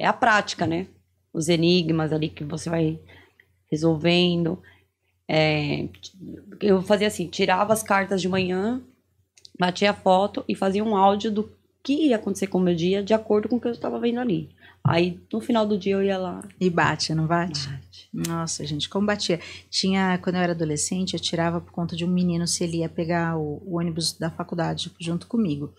é a prática, né? Os enigmas ali que você vai resolvendo. É, eu fazia assim, tirava as cartas de manhã, batia a foto e fazia um áudio do que ia acontecer com o meu dia de acordo com o que eu estava vendo ali. Aí no final do dia eu ia lá. E bate, não bate? bate. Nossa, gente, como batia. Tinha, quando eu era adolescente, eu tirava por conta de um menino se ele ia pegar o, o ônibus da faculdade junto comigo.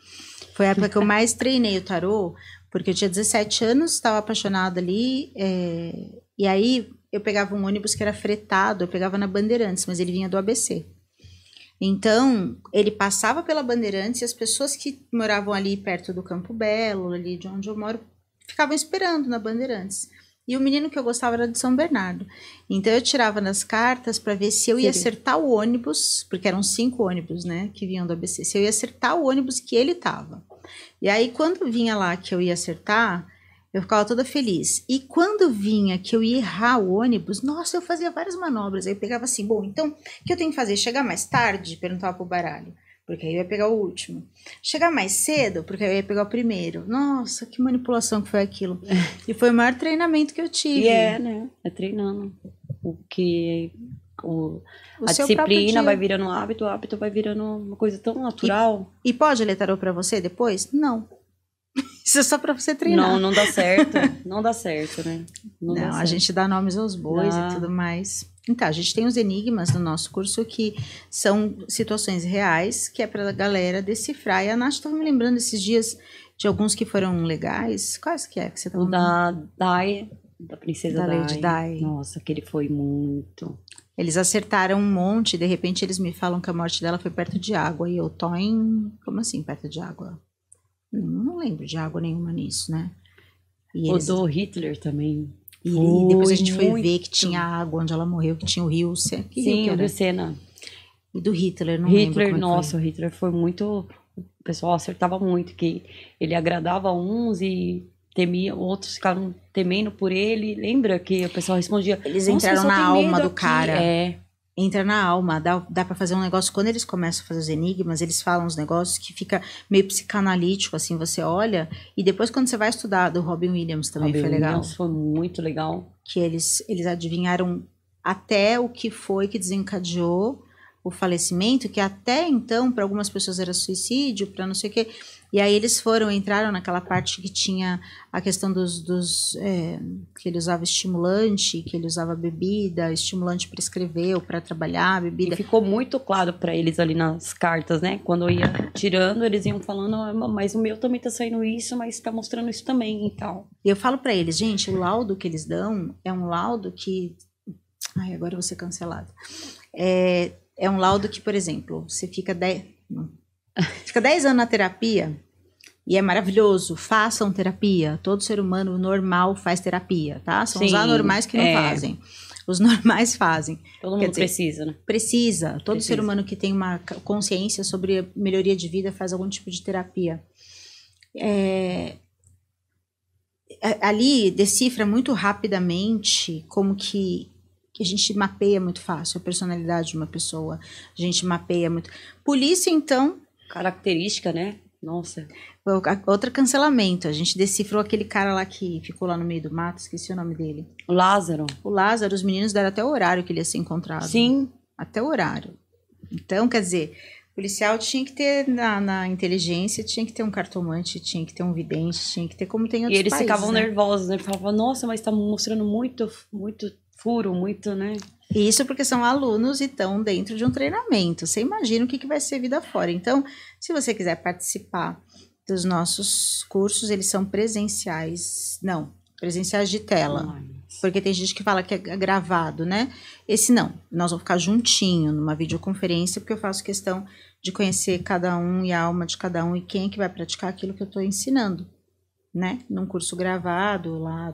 Foi a época que eu mais treinei o tarô, porque eu tinha 17 anos, estava apaixonada ali, é, e aí eu pegava um ônibus que era fretado, eu pegava na Bandeirantes, mas ele vinha do ABC. Então, ele passava pela Bandeirantes e as pessoas que moravam ali perto do Campo Belo, ali de onde eu moro, ficavam esperando na Bandeirantes. E o menino que eu gostava era de São Bernardo. Então eu tirava nas cartas para ver se eu ia acertar o ônibus, porque eram cinco ônibus, né, que vinham do ABC, se eu ia acertar o ônibus que ele tava. E aí, quando vinha lá que eu ia acertar, eu ficava toda feliz. E quando vinha que eu ia errar o ônibus, nossa, eu fazia várias manobras. Aí eu pegava assim, bom, então, o que eu tenho que fazer? Chegar mais tarde? Perguntava pro baralho, porque aí eu ia pegar o último. Chegar mais cedo, porque aí eu ia pegar o primeiro. Nossa, que manipulação que foi aquilo. e foi o maior treinamento que eu tive. E é, né? É treinando. O que o, o a disciplina vai virando um hábito, o hábito vai virando uma coisa tão natural. E, e pode ler tarô para você depois? Não. Isso é só para você treinar. Não, não dá certo. não dá certo, né? Não, não certo. a gente dá nomes aos bois dá. e tudo mais. Então, a gente tem os enigmas no nosso curso que são situações reais, que é para a galera decifrar. E a Nath estava me lembrando esses dias de alguns que foram legais. Quais que é que você estava tá O da Dai, da Princesa da Dai. Dai. Nossa, aquele foi muito. Eles acertaram um monte, de repente eles me falam que a morte dela foi perto de água. E eu tô em. Como assim, perto de água? Não, não lembro de água nenhuma nisso, né? E eles... Hitler também. E foi depois a gente foi ver que tinha água onde ela morreu, que tinha o rio Sena. É Sim, o rio Sena. E do Hitler, não Hitler, lembro nossa, o Hitler foi muito. O pessoal acertava muito, que ele agradava uns e temiam, outros ficaram temendo por ele. Lembra que o pessoal respondia. Eles entraram na alma do aqui. cara. É. Entra na alma, dá, dá para fazer um negócio. Quando eles começam a fazer os enigmas, eles falam os negócios que fica meio psicanalítico, assim, você olha. E depois, quando você vai estudar, do Robin Williams também Robin foi legal. Williams foi muito legal. Que eles, eles adivinharam até o que foi que desencadeou o falecimento, que até então para algumas pessoas era suicídio, para não sei o quê. E aí eles foram, entraram naquela parte que tinha a questão dos. dos é, que ele usava estimulante, que ele usava bebida, estimulante para escrever ou para trabalhar, bebida. E ficou muito claro para eles ali nas cartas, né? Quando eu ia tirando, eles iam falando, ah, mas o meu também está saindo isso, mas está mostrando isso também e tal. E eu falo para eles, gente, o laudo que eles dão é um laudo que. Ai, agora eu vou ser cancelado. É, é um laudo que, por exemplo, você fica 10, fica anos na terapia e é maravilhoso, façam terapia. Todo ser humano normal faz terapia, tá? São Sim, os anormais que não é. fazem. Os normais fazem. Todo Quer mundo dizer, precisa, né? Precisa. Todo precisa. ser humano que tem uma consciência sobre melhoria de vida faz algum tipo de terapia. É, ali decifra muito rapidamente como que que a gente mapeia muito fácil a personalidade de uma pessoa. A gente mapeia muito. Polícia, então. Característica, né? Nossa. Outro cancelamento. A gente decifrou aquele cara lá que ficou lá no meio do mato, esqueci o nome dele. O Lázaro. O Lázaro, os meninos deram até o horário que ele ia ser encontrado. Sim. Até o horário. Então, quer dizer, o policial tinha que ter na, na, inteligência, tinha que ter um cartomante, tinha que ter um vidente, tinha que ter como tem outros E eles países, ficavam né? nervosos, né? Falavam, nossa, mas tá mostrando muito, muito furo, muito, né? Isso porque são alunos e estão dentro de um treinamento. Você imagina o que, que vai ser vida fora. Então, se você quiser participar dos nossos cursos, eles são presenciais. Não, presenciais de tela. Porque tem gente que fala que é gravado, né? Esse não. Nós vamos ficar juntinho numa videoconferência, porque eu faço questão de conhecer cada um e a alma de cada um e quem é que vai praticar aquilo que eu estou ensinando, né? Num curso gravado lá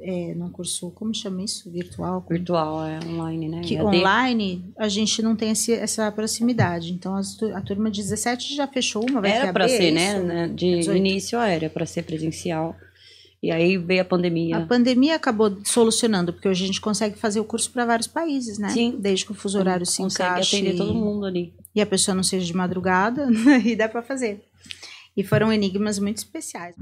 é, num curso, como chama isso? Virtual? Como... Virtual, é online, né? Que é online a gente não tem esse, essa proximidade. Então as, a turma de 17 já fechou uma, vai Era para ser, né? isso, né? De 18. início era para ser presencial. E aí veio a pandemia. A pandemia acabou solucionando, porque hoje a gente consegue fazer o curso para vários países, né? Sim. Desde que o fuso horário se consegue encaixe. Consegue atender todo mundo ali. E a pessoa não seja de madrugada, né? e dá para fazer. E foram enigmas muito especiais.